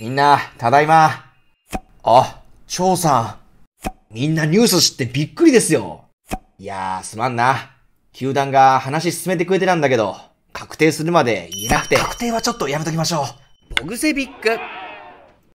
みんな、ただいま。あ、蝶さん。みんなニュース知ってびっくりですよ。いやー、すまんな。球団が話進めてくれてたんだけど、確定するまで言えなくて。確定はちょっとやめときましょう。ボグセビック。